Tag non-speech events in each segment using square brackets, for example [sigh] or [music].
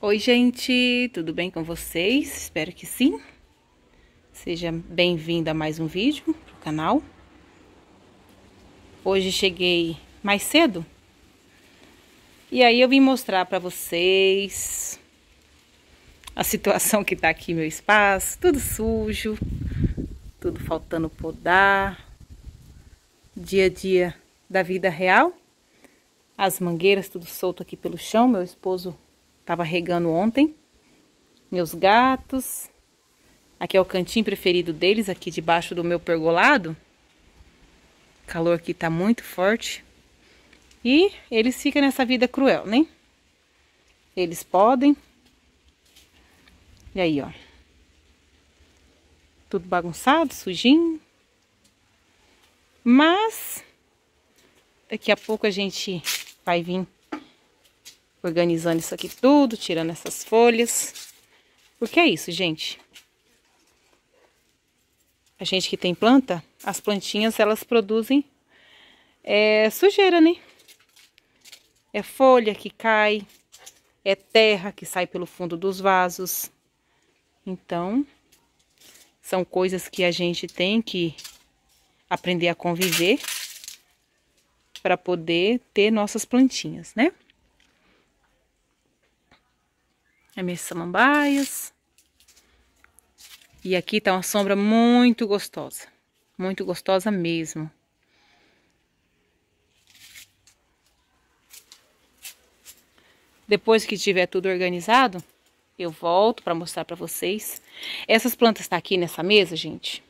Oi, gente, tudo bem com vocês? Espero que sim. Seja bem-vindo a mais um vídeo pro canal. Hoje cheguei mais cedo e aí eu vim mostrar para vocês a situação que tá aqui meu espaço, tudo sujo, tudo faltando podar. Dia a dia da vida real. As mangueiras tudo solto aqui pelo chão, meu esposo Tava regando ontem. Meus gatos. Aqui é o cantinho preferido deles, aqui debaixo do meu pergolado. O calor aqui tá muito forte. E eles ficam nessa vida cruel, né? Eles podem. E aí, ó. Tudo bagunçado, sujinho. Mas daqui a pouco a gente vai vir organizando isso aqui tudo, tirando essas folhas. Porque é isso, gente. A gente que tem planta, as plantinhas, elas produzem é, sujeira, né? É folha que cai, é terra que sai pelo fundo dos vasos. Então, são coisas que a gente tem que aprender a conviver para poder ter nossas plantinhas, né? as é minhas samambaias. E aqui tá uma sombra muito gostosa. Muito gostosa mesmo. Depois que tiver tudo organizado, eu volto para mostrar para vocês. Essas plantas estão tá aqui nessa mesa, gente,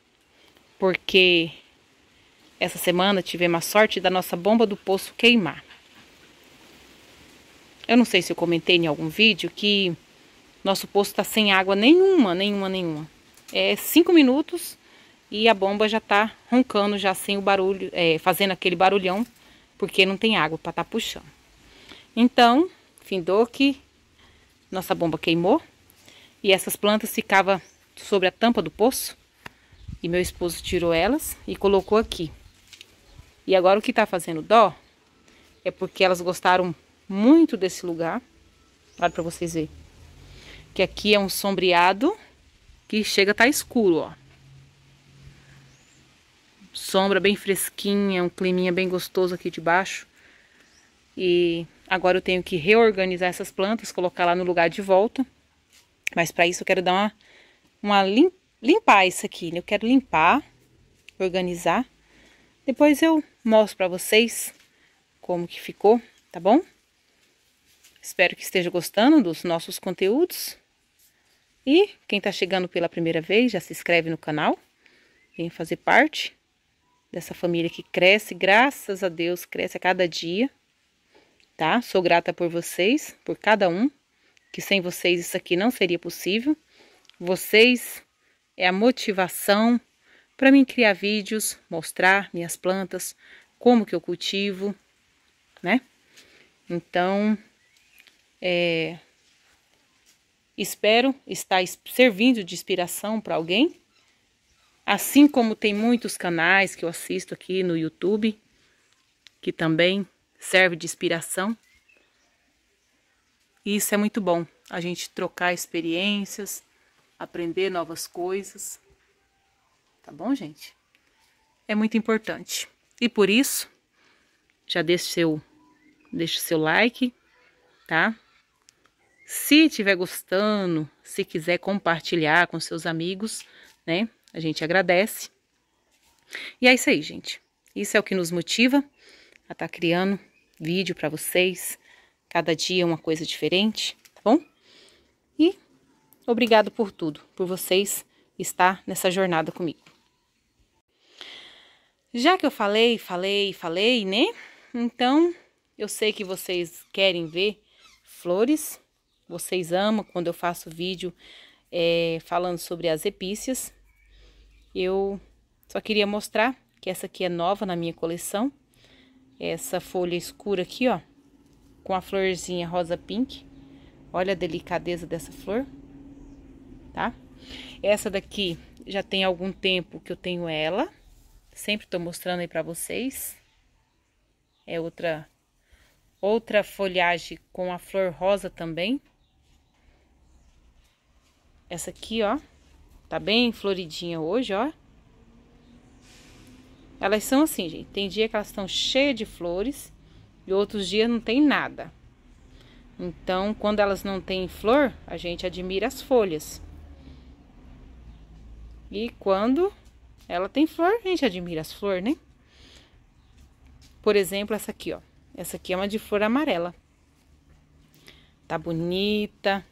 porque essa semana tivemos a sorte da nossa bomba do poço queimar. Eu não sei se eu comentei em algum vídeo que nosso poço está sem água nenhuma, nenhuma, nenhuma. É cinco minutos e a bomba já está roncando, já sem o barulho, é, fazendo aquele barulhão, porque não tem água para estar tá puxando. Então, findou que nossa bomba queimou e essas plantas ficavam sobre a tampa do poço. E meu esposo tirou elas e colocou aqui. E agora o que está fazendo dó é porque elas gostaram muito desse lugar. Olha para vocês verem que aqui é um sombreado que chega a estar tá escuro, ó. Sombra bem fresquinha, um climinha bem gostoso aqui de baixo. E agora eu tenho que reorganizar essas plantas, colocar lá no lugar de volta. Mas para isso eu quero dar uma, uma lim, limpar isso aqui, né? Eu quero limpar, organizar. Depois eu mostro para vocês como que ficou, tá bom? Espero que esteja gostando dos nossos conteúdos. E quem está chegando pela primeira vez, já se inscreve no canal. Vem fazer parte dessa família que cresce, graças a Deus, cresce a cada dia. Tá? Sou grata por vocês, por cada um, que sem vocês isso aqui não seria possível. Vocês é a motivação para mim criar vídeos, mostrar minhas plantas, como que eu cultivo, né? Então, é, espero estar servindo de inspiração para alguém. Assim como tem muitos canais que eu assisto aqui no YouTube, que também serve de inspiração. E isso é muito bom, a gente trocar experiências, aprender novas coisas. Tá bom, gente? É muito importante. E por isso, já deixe seu, deixe seu like, tá? Se estiver gostando, se quiser compartilhar com seus amigos, né? A gente agradece. E é isso aí, gente. Isso é o que nos motiva a estar tá criando vídeo para vocês. Cada dia uma coisa diferente, tá bom? E obrigado por tudo, por vocês estar nessa jornada comigo. Já que eu falei, falei, falei, né? Então, eu sei que vocês querem ver flores vocês amam quando eu faço vídeo é, falando sobre as epícias. Eu só queria mostrar que essa aqui é nova na minha coleção. Essa folha escura aqui, ó, com a florzinha rosa pink. Olha a delicadeza dessa flor, tá? Essa daqui já tem algum tempo que eu tenho ela. Sempre tô mostrando aí pra vocês. É outra outra folhagem com a flor rosa também. Essa aqui, ó. Tá bem floridinha hoje, ó. Elas são assim, gente. Tem dia que elas estão cheias de flores e outros dias não tem nada. Então, quando elas não têm flor, a gente admira as folhas. E quando ela tem flor, a gente admira as flores, né? Por exemplo, essa aqui, ó. Essa aqui é uma de flor amarela. Tá bonita,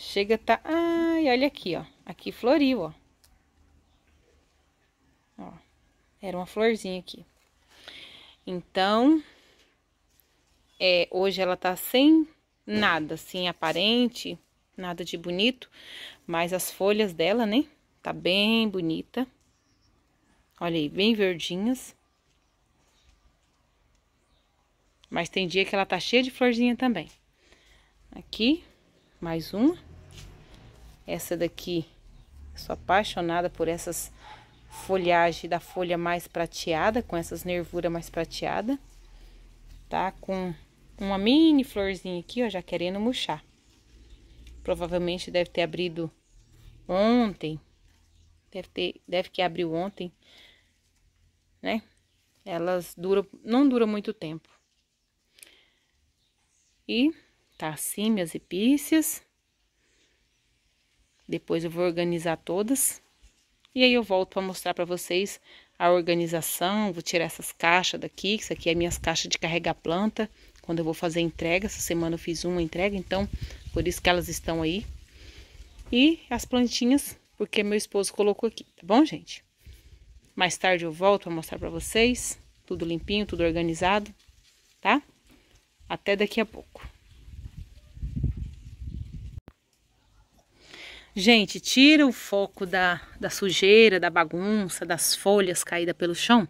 Chega tá... Ai, olha aqui, ó. Aqui floriu, ó. Ó. Era uma florzinha aqui. Então, é, hoje ela tá sem nada, assim, aparente, nada de bonito. Mas as folhas dela, né? Tá bem bonita. Olha aí, bem verdinhas. Mas tem dia que ela tá cheia de florzinha também. Aqui, mais uma. Essa daqui, sou apaixonada por essas folhagem da folha mais prateada, com essas nervuras mais prateada, tá? Com uma mini florzinha aqui, ó, já querendo murchar. Provavelmente deve ter abrido ontem, deve ter, deve que abriu ontem, né? Elas duram, não duram muito tempo. E tá assim, minhas epícias. Depois eu vou organizar todas. E aí eu volto para mostrar para vocês a organização. Vou tirar essas caixas daqui. Isso aqui é minhas caixas de carregar planta. Quando eu vou fazer entrega. Essa semana eu fiz uma entrega. Então, por isso que elas estão aí. E as plantinhas. Porque meu esposo colocou aqui. Tá bom, gente? Mais tarde eu volto para mostrar para vocês. Tudo limpinho, tudo organizado. Tá? Até daqui a pouco. Gente, tira o foco da, da sujeira, da bagunça, das folhas caídas pelo chão.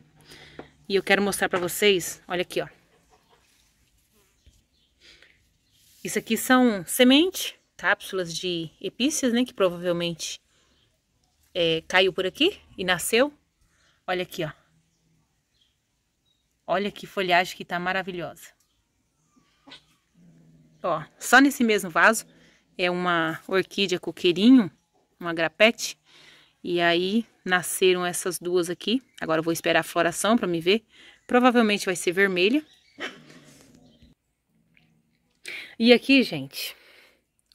E eu quero mostrar para vocês, olha aqui, ó. Isso aqui são semente, cápsulas de epícias, né? Que provavelmente é, caiu por aqui e nasceu. Olha aqui, ó. Olha que folhagem que tá maravilhosa. Ó, só nesse mesmo vaso é uma orquídea coqueirinho, um grapete. E aí nasceram essas duas aqui. Agora eu vou esperar a floração para me ver. Provavelmente vai ser vermelha. E aqui, gente,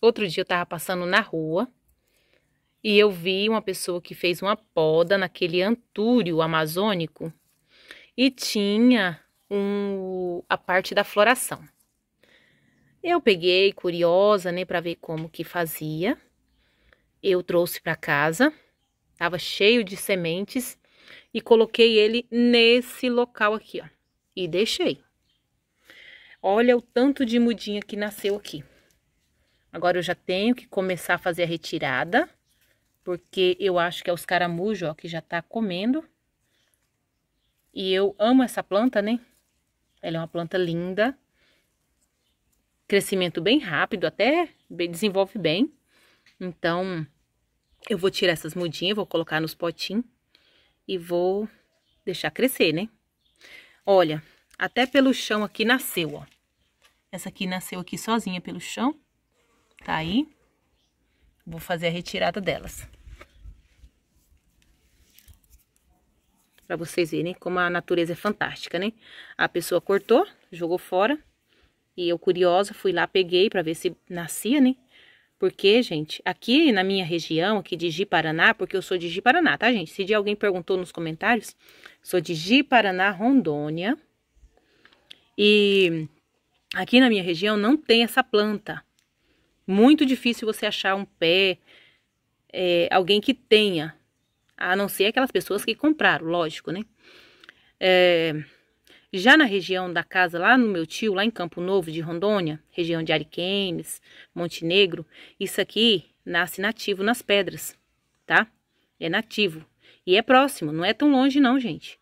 outro dia eu tava passando na rua e eu vi uma pessoa que fez uma poda naquele antúrio amazônico e tinha um, a parte da floração. Eu peguei, curiosa, né, para ver como que fazia. Eu trouxe para casa, tava cheio de sementes e coloquei ele nesse local aqui, ó, e deixei. Olha o tanto de mudinha que nasceu aqui. Agora eu já tenho que começar a fazer a retirada, porque eu acho que é os caramujos, ó, que já tá comendo. E eu amo essa planta, né? Ela é uma planta linda crescimento bem rápido, até desenvolve bem. Então, eu vou tirar essas mudinhas, vou colocar nos potinhos e vou deixar crescer, né? Olha, até pelo chão aqui nasceu, ó. Essa aqui nasceu aqui sozinha pelo chão. Tá aí. Vou fazer a retirada delas. Pra vocês verem como a natureza é fantástica, né? A pessoa cortou, jogou fora e eu, curiosa, fui lá, peguei para ver se nascia, né? Porque, gente, aqui na minha região, aqui de Gi Paraná, porque eu sou de Gi Paraná, tá, gente? Se de alguém perguntou nos comentários, sou de Gi Paraná, Rondônia. E aqui na minha região não tem essa planta. Muito difícil você achar um pé, é, alguém que tenha, a não ser aquelas pessoas que compraram, lógico, né? É, já na região da casa lá no meu tio, lá em Campo Novo de Rondônia, região de Ariquemes, Montenegro, isso aqui nasce nativo nas pedras, tá? É nativo. E é próximo, não é tão longe não, gente.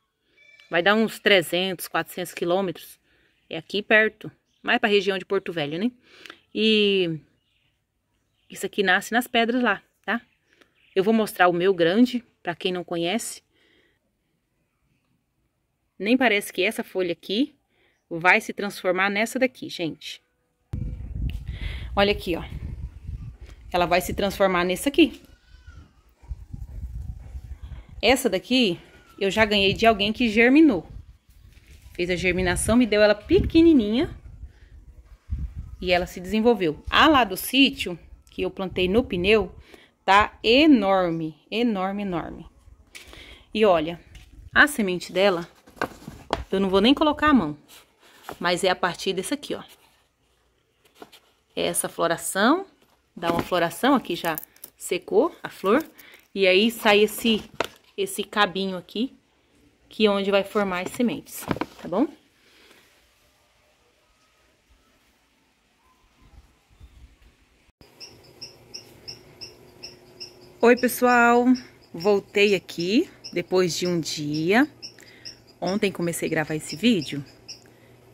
Vai dar uns 300, 400 quilômetros. É aqui perto, mais para a região de Porto Velho, né? E isso aqui nasce nas pedras lá, tá? Eu vou mostrar o meu grande, para quem não conhece. Nem parece que essa folha aqui vai se transformar nessa daqui, gente. Olha aqui, ó. Ela vai se transformar nessa aqui. Essa daqui eu já ganhei de alguém que germinou. Fez a germinação, me deu ela pequenininha e ela se desenvolveu. A lá do sítio, que eu plantei no pneu, tá enorme, enorme, enorme. E olha, a semente dela eu não vou nem colocar a mão, mas é a partir desse aqui, ó. É essa floração, dá uma floração, aqui já secou a flor, e aí sai esse, esse cabinho aqui, que é onde vai formar as sementes, tá bom? Oi, pessoal! Voltei aqui depois de um dia Ontem comecei a gravar esse vídeo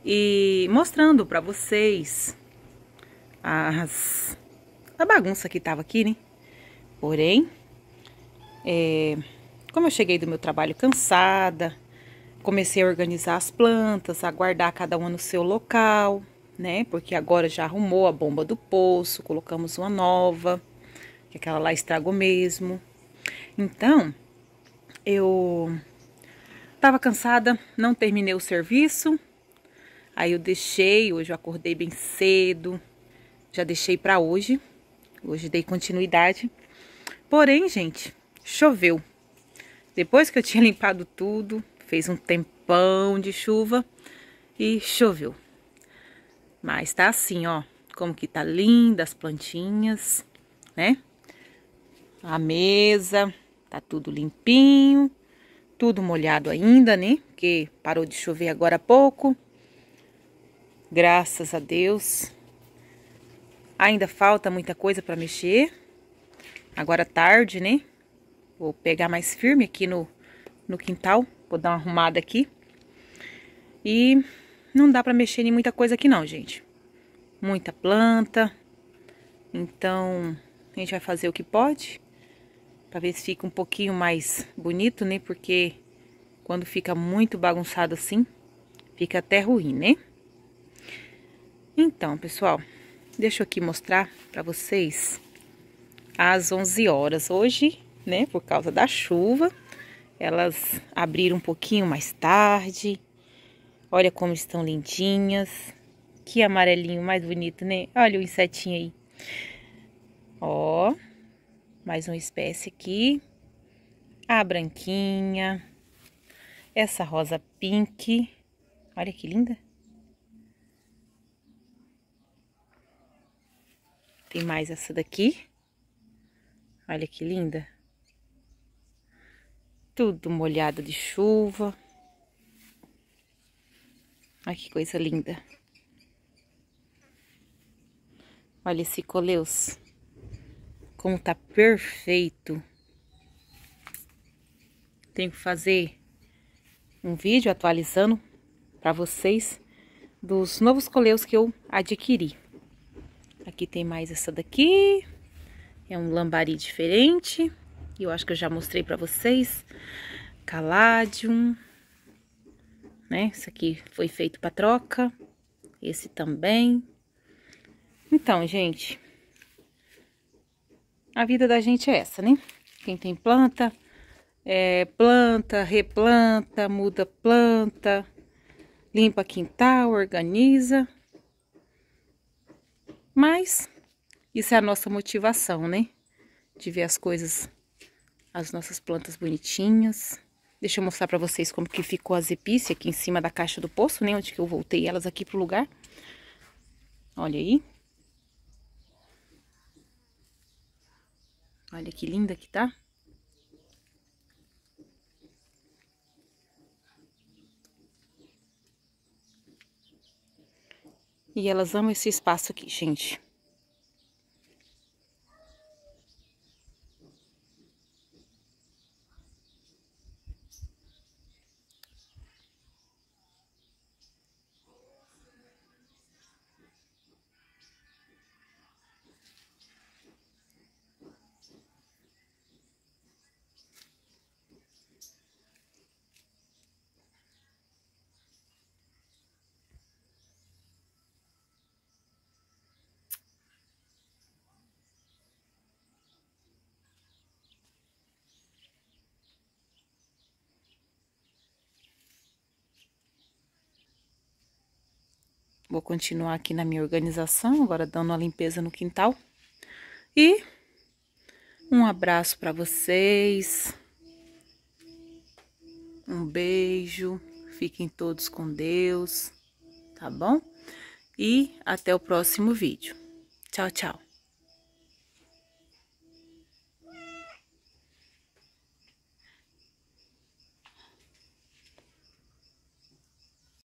e mostrando para vocês as, a bagunça que tava aqui, né? Porém, é, como eu cheguei do meu trabalho cansada, comecei a organizar as plantas, a guardar cada uma no seu local, né? Porque agora já arrumou a bomba do poço, colocamos uma nova, que aquela lá estragou mesmo. Então, eu Tava cansada, não terminei o serviço. Aí eu deixei, hoje eu acordei bem cedo. Já deixei para hoje. Hoje dei continuidade. Porém, gente, choveu. Depois que eu tinha [laughs] limpado tudo, fez um tempão de chuva e choveu. Mas tá assim, ó, como que tá linda as plantinhas, né? A mesa tá tudo limpinho tudo molhado ainda, né? Porque parou de chover agora há pouco. Graças a Deus. Ainda falta muita coisa para mexer. Agora é tarde, né? Vou pegar mais firme aqui no, no quintal. Vou dar uma arrumada aqui. E não dá para mexer em muita coisa aqui não, gente. Muita planta. Então, a gente vai fazer o que pode para ver se fica um pouquinho mais bonito, né? Porque quando fica muito bagunçado assim, fica até ruim, né? Então, pessoal, deixa eu aqui mostrar para vocês às 11 horas hoje, né, por causa da chuva. Elas abriram um pouquinho mais tarde. Olha como estão lindinhas. Que amarelinho mais bonito, né? Olha o insetinho aí. Ó, mais uma espécie aqui. A branquinha. Essa rosa pink. Olha que linda. Tem mais essa daqui. Olha que linda. Tudo molhado de chuva. Olha que coisa linda. Olha esse coleus. Como tá perfeito. Tenho que fazer um vídeo atualizando para vocês dos novos coleus que eu adquiri. Aqui tem mais essa daqui. É um lambari diferente. eu acho que eu já mostrei para vocês. Caladium. Né? Isso aqui foi feito para troca. Esse também. Então, gente, a vida da gente é essa, né? Quem tem planta, é, planta, replanta, muda planta, limpa quintal, organiza. Mas isso é a nossa motivação, né? De ver as coisas, as nossas plantas bonitinhas. Deixa eu mostrar para vocês como que ficou as epícias aqui em cima da caixa do poço, né? Onde que eu voltei elas aqui pro lugar. Olha aí. Olha que linda que tá. E elas amam esse espaço aqui, gente. Vou continuar aqui na minha organização, agora dando uma limpeza no quintal. E um abraço para vocês. Um beijo. Fiquem todos com Deus, tá bom? E até o próximo vídeo. Tchau, tchau.